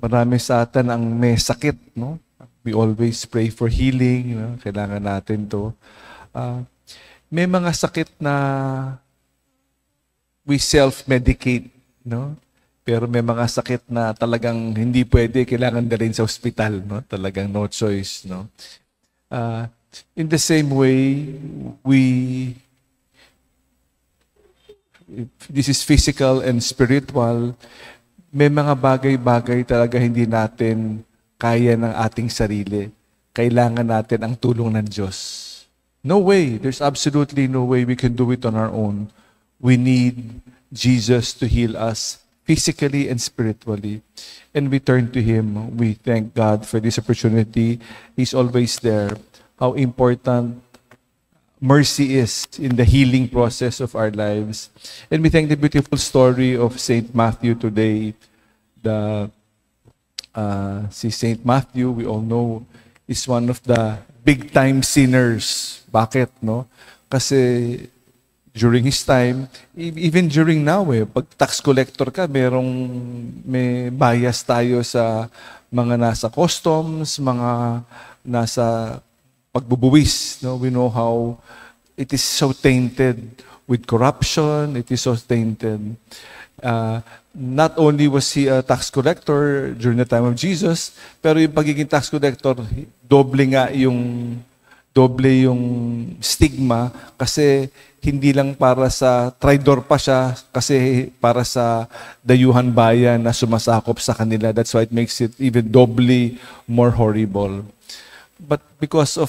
marami sa atin ang may sakit, no? We always pray for healing, no? kailangan natin to. Uh, may mga sakit na we self-medicate, no? Pero may mga sakit na talagang hindi pwede, kailangan dalhin sa ospital, no? Talagang no choice, no? Uh, in the same way, we this is physical and spiritual, may mga bagay-bagay talaga hindi natin kaya ng ating sarili. Kailangan natin ang tulong ng Diyos. No way. There's absolutely no way we can do it on our own. We need Jesus to heal us physically and spiritually. And we turn to Him. We thank God for this opportunity. He's always there. How important mercy is in the healing process of our lives. And we thank the beautiful story of St. Matthew today the uh, si Saint Matthew, we all know, is one of the big time sinners. Bakit, no? Kasi during his time, e, even during now eh, pag tax collector ka, merong may bias tayo sa mga nasa customs, mga nasa pagbubuwis, no? We know how It is so tainted with corruption. It is so tainted. Uh, not only was he a tax collector during the time of Jesus, pero yung pagiging tax collector, doble nga yung doble yung stigma kasi hindi lang para sa traidor pa siya kasi para sa dayuhan bayan na sumasakop sa kanila. That's why it makes it even doubly more horrible. But because of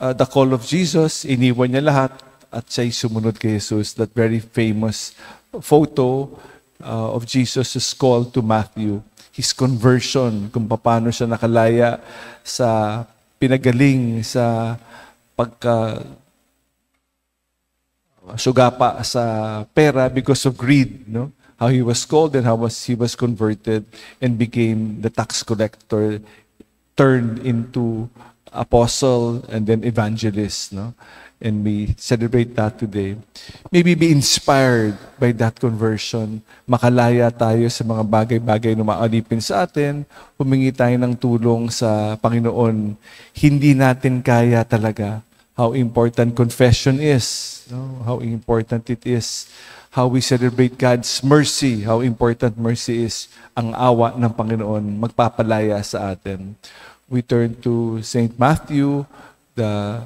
uh, the call of Jesus, iniwan niya lahat at siya'y sumunod kay Jesus. That very famous photo uh, of Jesus' call to Matthew. His conversion, kung paano siya nakalaya sa pinagaling sa pagka sugapa sa pera because of greed, no? How he was called and how was he was converted and became the tax collector turned into apostle, and then evangelist. No? And we celebrate that today. Maybe be inspired by that conversion. Makalaya tayo sa mga bagay-bagay na maalipin sa atin. Humingi tayo ng tulong sa Panginoon. Hindi natin kaya talaga how important confession is, no? how important it is, how we celebrate God's mercy, how important mercy is, ang awa ng Panginoon magpapalaya sa atin. we turn to St. Matthew, the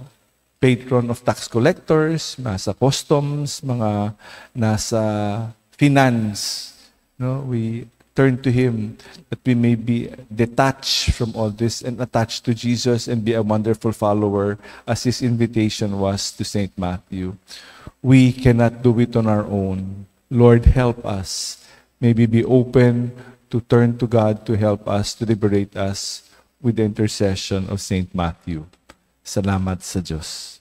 patron of tax collectors, nasa customs, mga nasa finance. No, we turn to him that we may be detached from all this and attached to Jesus and be a wonderful follower as his invitation was to St. Matthew. We cannot do it on our own. Lord, help us. Maybe be open to turn to God to help us, to liberate us with the intercession of Saint Matthew. Salamat sa Diyos.